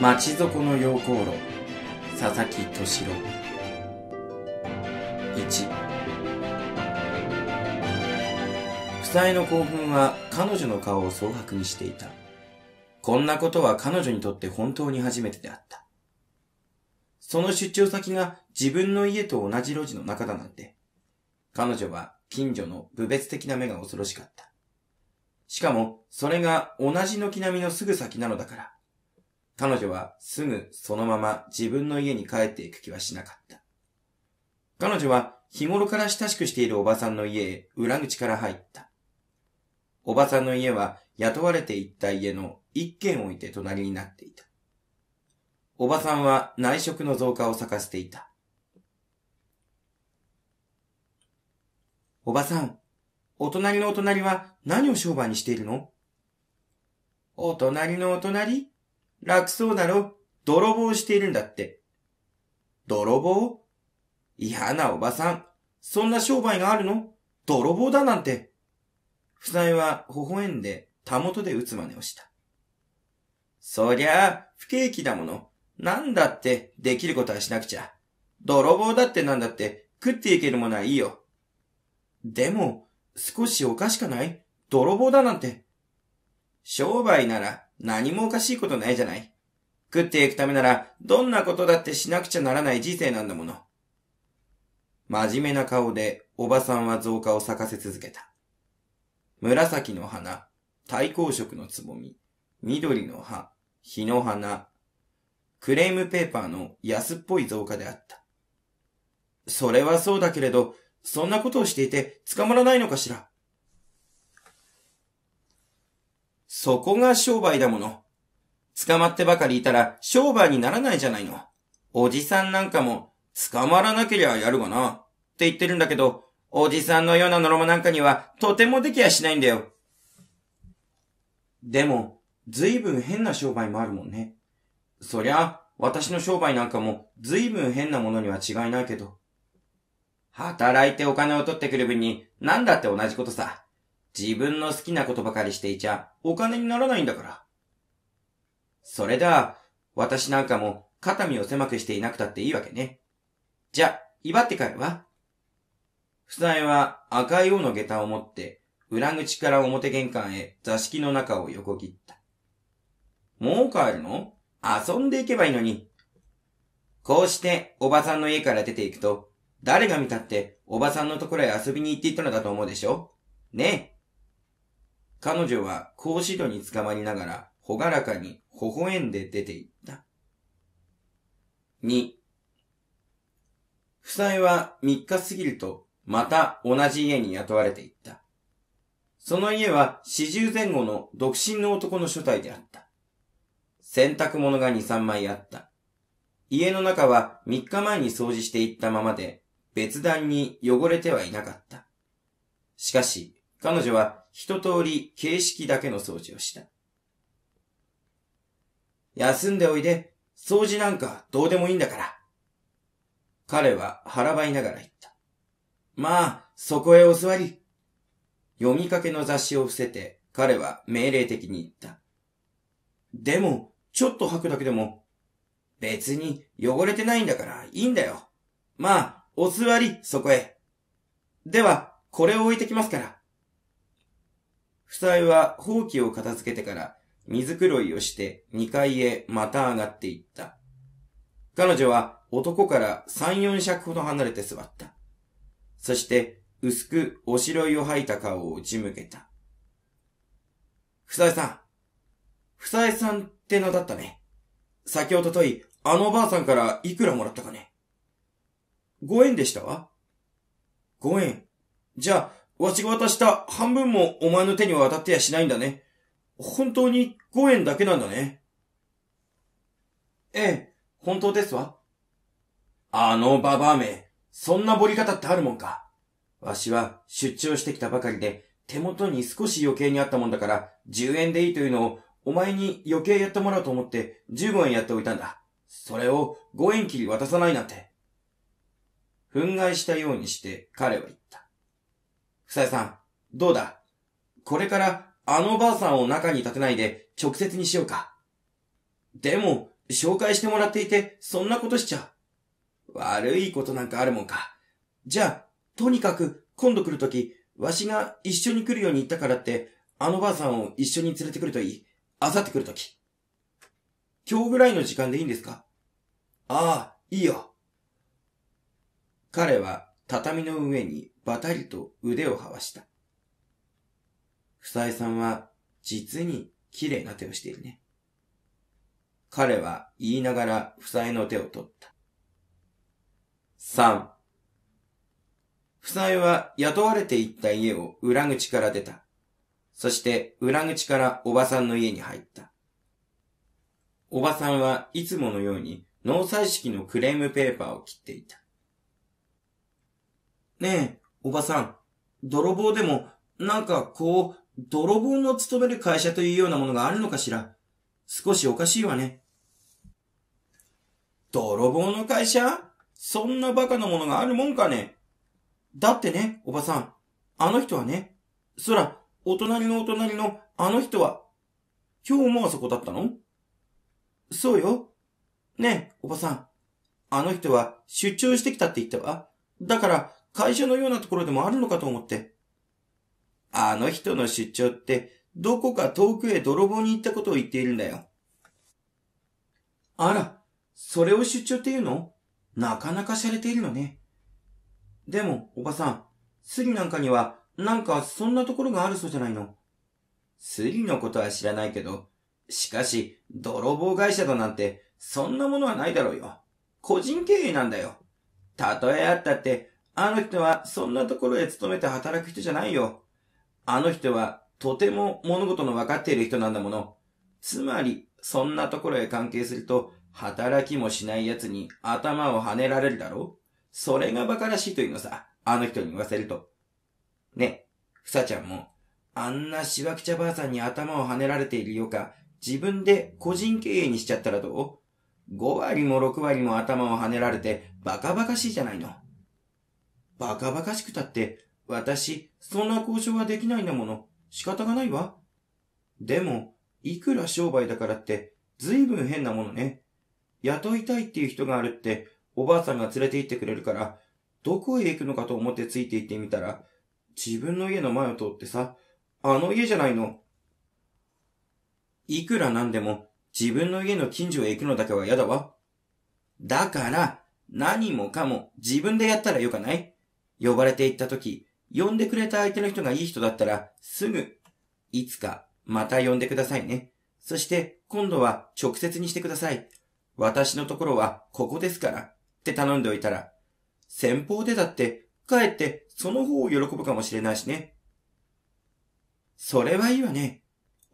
町底の陽光炉佐々木敏郎1夫妻の興奮は彼女の顔を蒼白にしていたこんなことは彼女にとって本当に初めてであったその出張先が自分の家と同じ路地の中だなんて彼女は近所の部別的な目が恐ろしかったしかも、それが同じ軒並みのすぐ先なのだから。彼女はすぐそのまま自分の家に帰っていく気はしなかった。彼女は日頃から親しくしているおばさんの家へ裏口から入った。おばさんの家は雇われていった家の一軒置いて隣になっていた。おばさんは内職の増加を咲かせていた。おばさん、お隣のお隣は何を商売にしているのお隣のお隣楽そうなの泥棒しているんだって。泥棒嫌なおばさん。そんな商売があるの泥棒だなんて。夫妻は微笑んで、たもとで打つ真似をした。そりゃあ、不景気だもの。なんだってできることはしなくちゃ。泥棒だってなんだって食っていけるものはいいよ。でも、少しおかしかない泥棒だなんて。商売なら何もおかしいことないじゃない食っていくためなら、どんなことだってしなくちゃならない人生なんだもの。真面目な顔で、おばさんは増加を咲かせ続けた。紫の花、対鼓色のつぼみ、緑の葉、日の花、クレームペーパーの安っぽい増加であった。それはそうだけれど、そんなことをしていて捕まらないのかしらそこが商売だもの。捕まってばかりいたら商売にならないじゃないの。おじさんなんかも、捕まらなけりゃやるがな、って言ってるんだけど、おじさんのようなノロマなんかにはとてもできやしないんだよ。でも、ずいぶん変な商売もあるもんね。そりゃ、私の商売なんかもずいぶん変なものには違いないけど。働いてお金を取ってくる分に何だって同じことさ。自分の好きなことばかりしていちゃお金にならないんだから。それだ、私なんかも肩身を狭くしていなくたっていいわけね。じゃ、威張って帰るわ。夫妻は赤い王の下駄を持って裏口から表玄関へ座敷の中を横切った。もう帰るの遊んでいけばいいのに。こうしておばさんの家から出ていくと、誰が見たっておばさんのところへ遊びに行っていたのだと思うでしょねえ。彼女は格子戸につかまりながら、ほがらかに微笑んで出て行った。2、夫妻は3日過ぎると、また同じ家に雇われていった。その家は四十前後の独身の男の所帯であった。洗濯物が2、3枚あった。家の中は3日前に掃除していったままで、別段に汚れてはいなかった。しかし、彼女は一通り形式だけの掃除をした。休んでおいで、掃除なんかどうでもいいんだから。彼は腹ばいながら言った。まあ、そこへお座り。読みかけの雑誌を伏せて、彼は命令的に言った。でも、ちょっと吐くだけでも、別に汚れてないんだからいいんだよ。まあ、お座り、そこへ。では、これを置いてきますから。夫妻は放棄を片付けてから水黒いをして2階へまた上がっていった。彼女は男から3、4尺ほど離れて座った。そして薄くおしろいを吐いた顔を打ち向けた。ふさえさん。夫妻さんって名だったね。先おととい、あのおばあさんからいくらもらったかね。5円でしたわ。5円。じゃあ、わしが渡した半分もお前の手には渡ってやしないんだね。本当に5円だけなんだね。ええ、本当ですわ。あのババアめ、そんなぼり方ってあるもんか。わしは出張してきたばかりで、手元に少し余計にあったもんだから、10円でいいというのを、お前に余計やってもらおうと思って、15円やっておいたんだ。それを5円切り渡さないなんて。憤慨したようにして彼は言っさやさん、どうだこれからあのおばあさんを中に立てないで直接にしようか。でも、紹介してもらっていて、そんなことしちゃう。悪いことなんかあるもんか。じゃあ、とにかく、今度来るとき、わしが一緒に来るように言ったからって、あのばあさんを一緒に連れてくるといい。あさって来るとき。今日ぐらいの時間でいいんですかああ、いいよ。彼は畳の上にバタリと腕をはわした。さ江さんは実に綺麗な手をしているね。彼は言いながらさ江の手を取った。三。さ江は雇われていった家を裏口から出た。そして裏口からおばさんの家に入った。おばさんはいつものように農采式のクレームペーパーを切っていた。ねえ、おばさん、泥棒でも、なんかこう、泥棒の勤める会社というようなものがあるのかしら少しおかしいわね。泥棒の会社そんなバカなものがあるもんかねだってね、おばさん、あの人はね、そら、お隣のお隣のあの人は、今日もあそこだったのそうよ。ねえ、おばさん。あの人は出張してきたって言ったわ。だから、会社のようなところでもあるのかと思って。あの人の出張って、どこか遠くへ泥棒に行ったことを言っているんだよ。あら、それを出張っていうのなかなか洒落ているのね。でも、おばさん、スリなんかには、なんかそんなところがあるそうじゃないの。スリのことは知らないけど、しかし、泥棒会社だなんて、そんなものはないだろうよ。個人経営なんだよ。たとえあったって、あの人はそんなところへ勤めて働く人じゃないよ。あの人はとても物事の分かっている人なんだもの。つまり、そんなところへ関係すると、働きもしない奴に頭を跳ねられるだろうそれが馬鹿らしいというのさ、あの人に言わせると。ね、ふさちゃんも、あんなしわくちゃばあさんに頭を跳ねられているよか、自分で個人経営にしちゃったらどう ?5 割も6割も頭を跳ねられて、バカバカしいじゃないの。バカバカしくたって、私、そんな交渉はできないんだもの。仕方がないわ。でも、いくら商売だからって、ずいぶん変なものね。雇いたいっていう人があるって、おばあさんが連れて行ってくれるから、どこへ行くのかと思ってついて行ってみたら、自分の家の前を通ってさ、あの家じゃないの。いくらなんでも、自分の家の近所へ行くのだけは嫌だわ。だから、何もかも自分でやったらよかない呼ばれていった時、呼んでくれた相手の人がいい人だったら、すぐ、いつか、また呼んでくださいね。そして、今度は直接にしてください。私のところはここですから、って頼んでおいたら、先方でだって、かえってその方を喜ぶかもしれないしね。それはいいわね。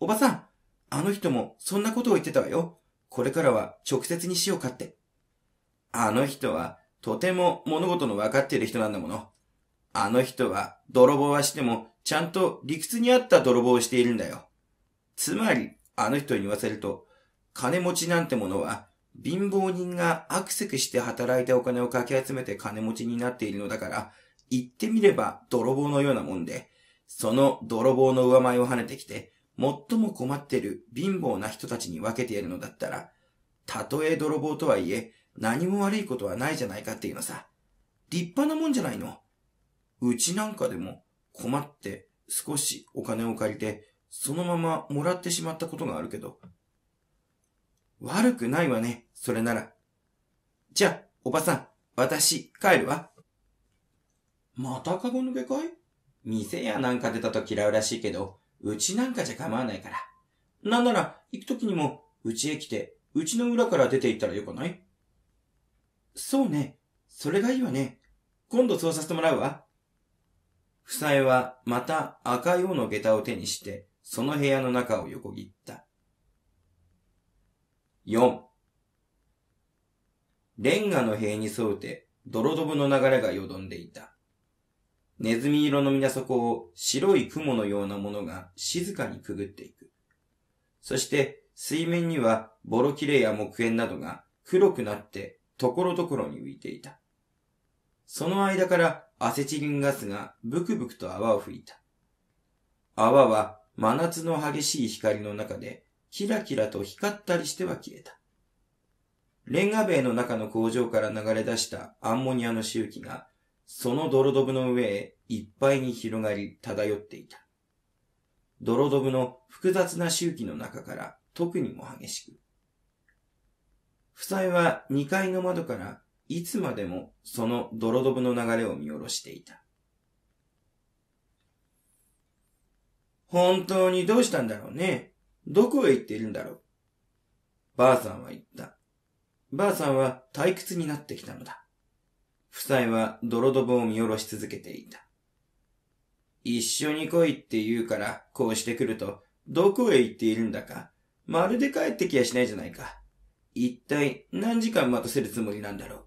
おばさん、あの人もそんなことを言ってたわよ。これからは直接にしようかって。あの人はとても物事の分かっている人なんだもの。あの人は泥棒はしてもちゃんと理屈に合った泥棒をしているんだよ。つまり、あの人に言わせると、金持ちなんてものは貧乏人がアクセクして働いたお金をかき集めて金持ちになっているのだから、言ってみれば泥棒のようなもんで、その泥棒の上前を跳ねてきて、最も困っている貧乏な人たちに分けてやるのだったら、たとえ泥棒とはいえ、何も悪いことはないじゃないかっていうのさ。立派なもんじゃないの。うちなんかでも困って少しお金を借りて、そのままもらってしまったことがあるけど。悪くないわね、それなら。じゃあ、おばさん、私、帰るわ。またカゴ抜けかい店やなんか出たと嫌うらしいけど、うちなんかじゃ構わないから。なんなら、行くときにも、うちへ来て、うちの裏から出て行ったらよくないそうね。それがいいわね。今度そうさせてもらうわ。夫妻はまた赤い尾の下駄を手にして、その部屋の中を横切った。4. レンガの塀に沿うて、泥飛ぶの流れがよどんでいた。ネズミ色の皆底を白い雲のようなものが静かにくぐっていく。そして水面にはボロキレや木片などが黒くなってところどころに浮いていた。その間からアセチリンガスがブクブクと泡を吹いた。泡は真夏の激しい光の中でキラキラと光ったりしては消えた。レンガ塀の中の工場から流れ出したアンモニアの周期が、その泥ドブの上へいっぱいに広がり漂っていた。泥ドブの複雑な周期の中から特にも激しく。夫妻は2階の窓からいつまでもその泥どぶの流れを見下ろしていた。本当にどうしたんだろうね。どこへ行っているんだろう。ばあさんは言った。ばあさんは退屈になってきたのだ。夫妻は泥どぶを見下ろし続けていた。一緒に来いって言うからこうしてくると、どこへ行っているんだか、まるで帰ってきやしないじゃないか。一体何時間待たせるつもりなんだろう。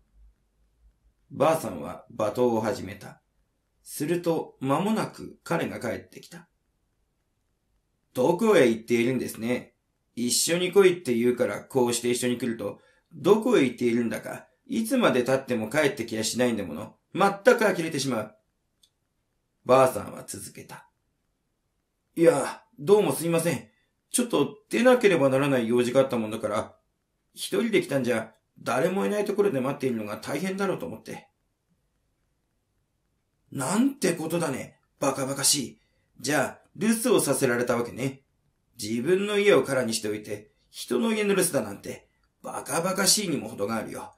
ばあさんは罵倒を始めた。すると、間もなく彼が帰ってきた。どこへ行っているんですね。一緒に来いって言うから、こうして一緒に来ると、どこへ行っているんだか、いつまで経っても帰ってきやしないんだもの。全く呆れてしまう。ばあさんは続けた。いや、どうもすいません。ちょっと出なければならない用事があったもんだから、一人で来たんじゃ誰もいないところで待っているのが大変だろうと思って。なんてことだね。バカバカしい。じゃあ、留守をさせられたわけね。自分の家を空にしておいて、人の家の留守だなんて、バカバカしいにも程があるよ。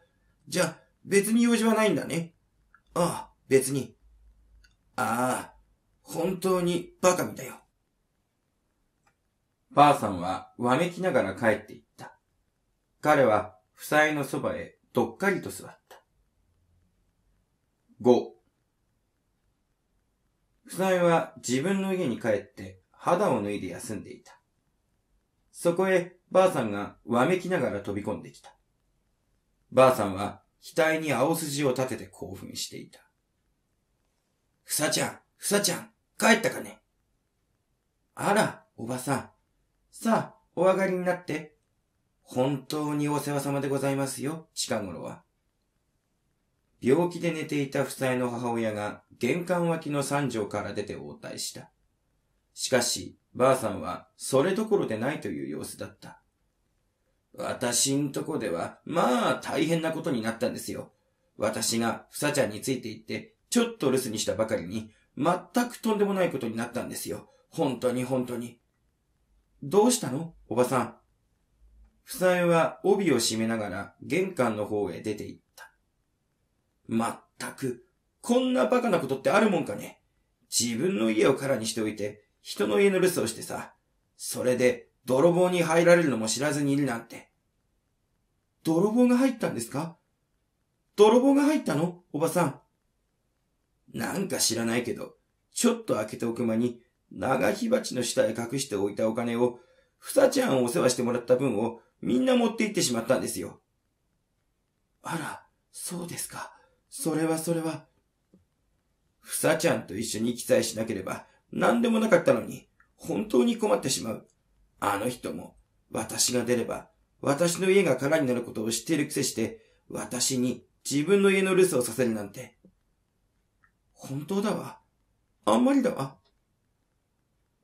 じゃあ、別に用事はないんだね。ああ、別に。ああ、本当にバカみたいよ。ばあさんはわめきながら帰っていった。彼は負債のそばへどっかりと座った。5負債は自分の家に帰って肌を脱いで休んでいた。そこへばあさんがわめきながら飛び込んできた。ばあさんは額に青筋を立てて興奮していた。ふさちゃん、ふさちゃん、帰ったかねあら、おばさん。さあ、お上がりになって、本当にお世話様でございますよ、近頃は。病気で寝ていた夫妻の母親が玄関脇の三条から出て応対した。しかし、ばあさんはそれどころでないという様子だった。私んとこでは、まあ大変なことになったんですよ。私がふさちゃんについて行って、ちょっと留守にしたばかりに、全くとんでもないことになったんですよ。本当に本当に。どうしたのおばさん。夫妻は帯を締めながら玄関の方へ出て行った。まったく、こんなバカなことってあるもんかね。自分の家を空にしておいて、人の家の留守をしてさ、それで泥棒に入られるのも知らずにいるなんて。泥棒が入ったんですか泥棒が入ったのおばさん。なんか知らないけど、ちょっと開けておく間に、長火鉢の下へ隠しておいたお金を、ふさちゃんをお世話してもらった分を、みんな持って行ってしまったんですよ。あら、そうですか。それはそれは。ふさちゃんと一緒に記載しなければ何でもなかったのに、本当に困ってしまう。あの人も、私が出れば、私の家が空になることを知っているくせして、私に自分の家の留守をさせるなんて。本当だわ。あんまりだわ。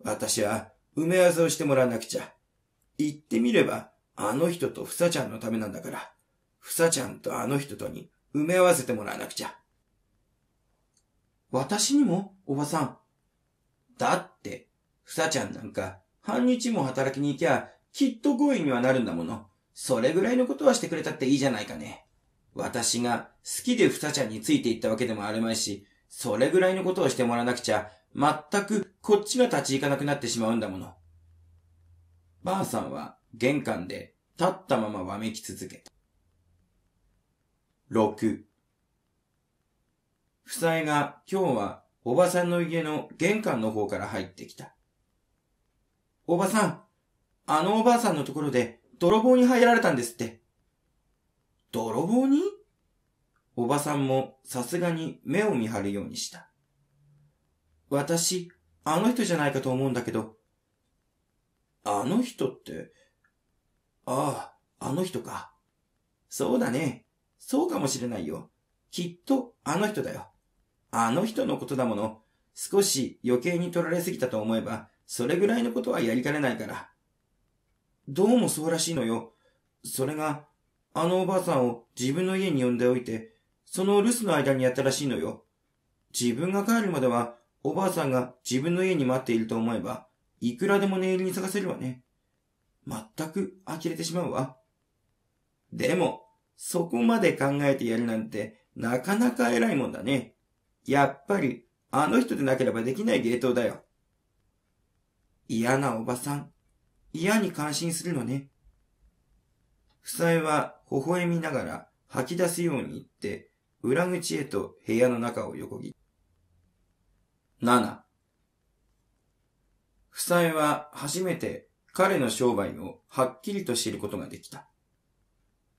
私は、埋め合わせをしてもらわなくちゃ。言ってみれば、あの人とふさちゃんのためなんだから、ふさちゃんとあの人とに埋め合わせてもらわなくちゃ。私にもおばさん。だって、ふさちゃんなんか、半日も働きに行きゃ、きっと合意にはなるんだもの。それぐらいのことはしてくれたっていいじゃないかね。私が好きでふさちゃんについていったわけでもあるまいし、それぐらいのことをしてもらわなくちゃ、全くこっちが立ち行かなくなってしまうんだもの。ばあさんは玄関で立ったままわめき続けた。6夫妻が今日はおばさんの家の玄関の方から入ってきた。おばさん、あのおばあさんのところで泥棒に入られたんですって。泥棒におばさんもさすがに目を見張るようにした。私、あの人じゃないかと思うんだけど。あの人って、ああ、あの人か。そうだね。そうかもしれないよ。きっとあの人だよ。あの人のことだもの。少し余計に取られすぎたと思えば、それぐらいのことはやりかねないから。どうもそうらしいのよ。それが、あのおばあさんを自分の家に呼んでおいて、その留守の間にやったらしいのよ。自分が帰るまでは、おばあさんが自分の家に待っていると思えば、いくらでも念入りに探せるわね。全く呆れてしまうわ。でも、そこまで考えてやるなんて、なかなか偉いもんだね。やっぱり、あの人でなければできない芸当だよ。嫌なおばさん、嫌に感心するのね。夫妻は微笑みながら吐き出すように言って、裏口へと部屋の中を横切七。夫妻は初めて彼の商売をはっきりと知ることができた。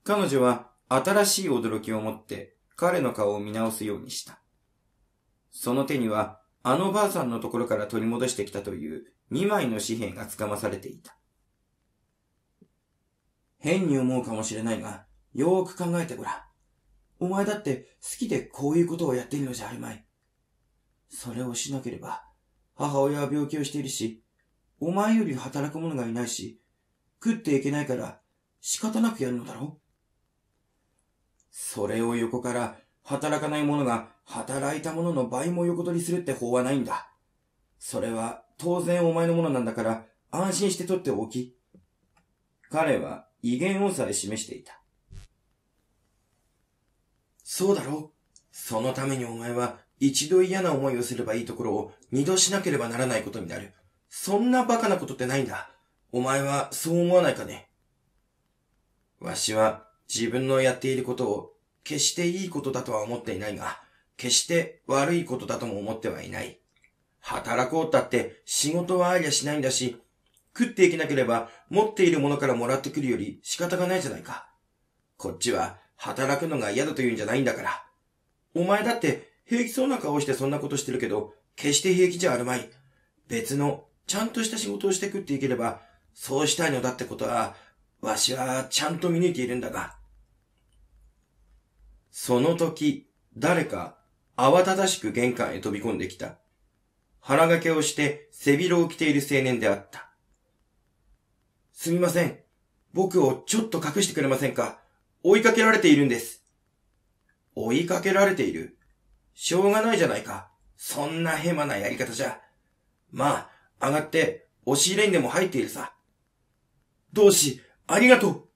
彼女は新しい驚きを持って彼の顔を見直すようにした。その手にはあのばあさんのところから取り戻してきたという2枚の紙幣がつかまされていた。変に思うかもしれないが、よーく考えてごらん。お前だって好きでこういうことをやっているのじゃあるまい。それをしなければ、母親は病気をしているし、お前より働く者がいないし、食っていけないから仕方なくやるのだろうそれを横から働かない者が働いた者の倍も横取りするって法はないんだ。それは当然お前のものなんだから安心して取っておき。彼は威厳をさえ示していた。そうだろう。そのためにお前は一度嫌な思いをすればいいところを二度しなければならないことになる。そんなバカなことってないんだ。お前はそう思わないかね。わしは自分のやっていることを決していいことだとは思っていないが、決して悪いことだとも思ってはいない。働こうったって仕事はありゃしないんだし、食っていけなければ持っているものからもらってくるより仕方がないじゃないか。こっちは働くのが嫌だと言うんじゃないんだから。お前だって平気そうな顔してそんなことしてるけど、決して平気じゃあるまい。別のちゃんとした仕事をしてくっていければ、そうしたいのだってことは、わしはちゃんと見抜いているんだが。その時、誰か慌ただしく玄関へ飛び込んできた。腹掛けをして背広を着ている青年であった。すみません。僕をちょっと隠してくれませんか追いかけられているんです。追いかけられているしょうがないじゃないか。そんなヘマなやり方じゃ。まあ、上がって、押し入れにでも入っているさ。同志、ありがとう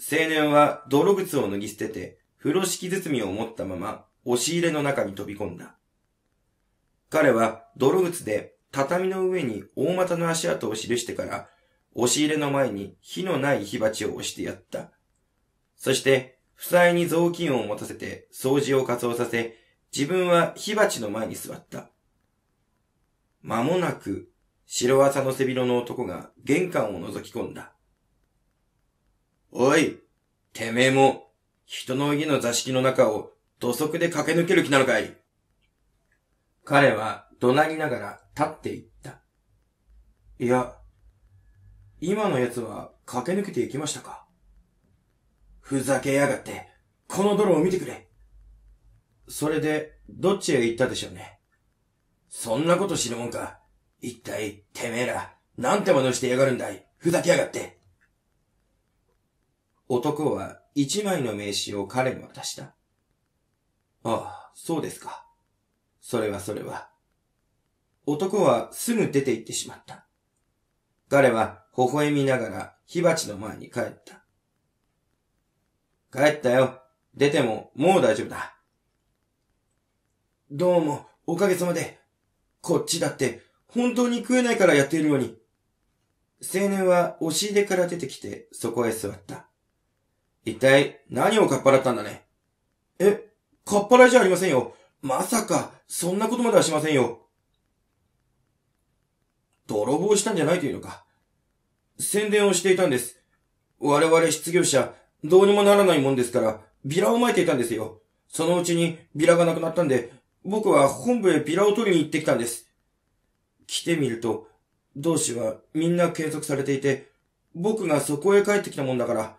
青年は泥靴を脱ぎ捨てて、風呂敷包みを持ったまま、押し入れの中に飛び込んだ。彼は泥靴で畳の上に大股の足跡を記してから、押し入れの前に火のない火鉢を押してやった。そして、負債に雑巾を持たせて掃除を仮装させ、自分は火鉢の前に座った。間もなく、白朝の背広の男が玄関を覗き込んだ。おい、てめえも、人の家の座敷の中を土足で駆け抜ける気なのかい彼は怒鳴りながら立っていった。いや、今の奴は駆け抜けていきましたかふざけやがって、この泥を見てくれ。それで、どっちへ行ったでしょうね。そんなこと知るもんか。一体、てめえら、なんてものしてやがるんだい。ふざけやがって。男は一枚の名刺を彼に渡した。ああ、そうですか。それはそれは。男はすぐ出て行ってしまった。彼は微笑みながら火鉢の前に帰った。帰ったよ。出てももう大丈夫だ。どうも、おかげさまで、こっちだって、本当に食えないからやっているのに。青年は押し入れから出てきて、そこへ座った。一体、何をかっぱらったんだね。え、かっぱらいじゃありませんよ。まさか、そんなことまではしませんよ。泥棒したんじゃないというのか。宣伝をしていたんです。我々失業者、どうにもならないもんですから、ビラを撒いていたんですよ。そのうちにビラがなくなったんで、僕は本部へビラを取りに行ってきたんです。来てみると、同志はみんな継続されていて、僕がそこへ帰ってきたもんだから。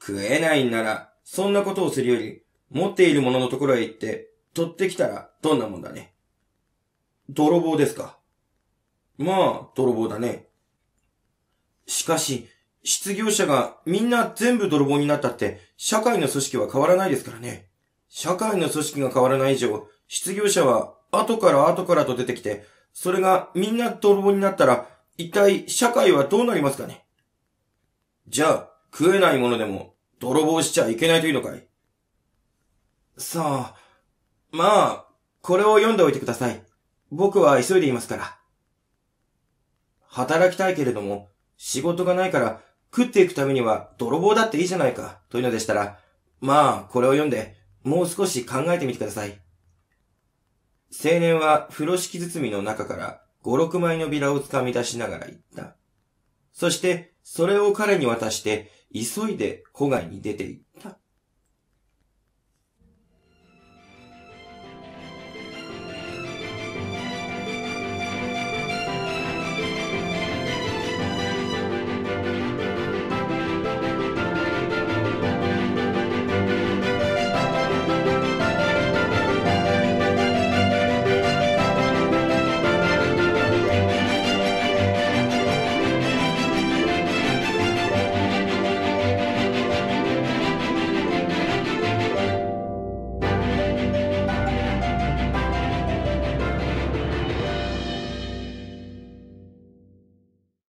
食えないんなら、そんなことをするより、持っているもののところへ行って、取ってきたらどんなもんだね。泥棒ですか。まあ、泥棒だね。しかし、失業者がみんな全部泥棒になったって、社会の組織は変わらないですからね。社会の組織が変わらない以上、失業者は後から後からと出てきて、それがみんな泥棒になったら、一体社会はどうなりますかねじゃあ、食えないものでも、泥棒しちゃいけないというのかいさあ、まあ、これを読んでおいてください。僕は急いでいますから。働きたいけれども、仕事がないから食っていくためには泥棒だっていいじゃないか、というのでしたら、まあ、これを読んで、もう少し考えてみてください。青年は風呂敷包みの中から五六枚のビラを掴み出しながら言った。そして、それを彼に渡して、急いで戸外に出て行った。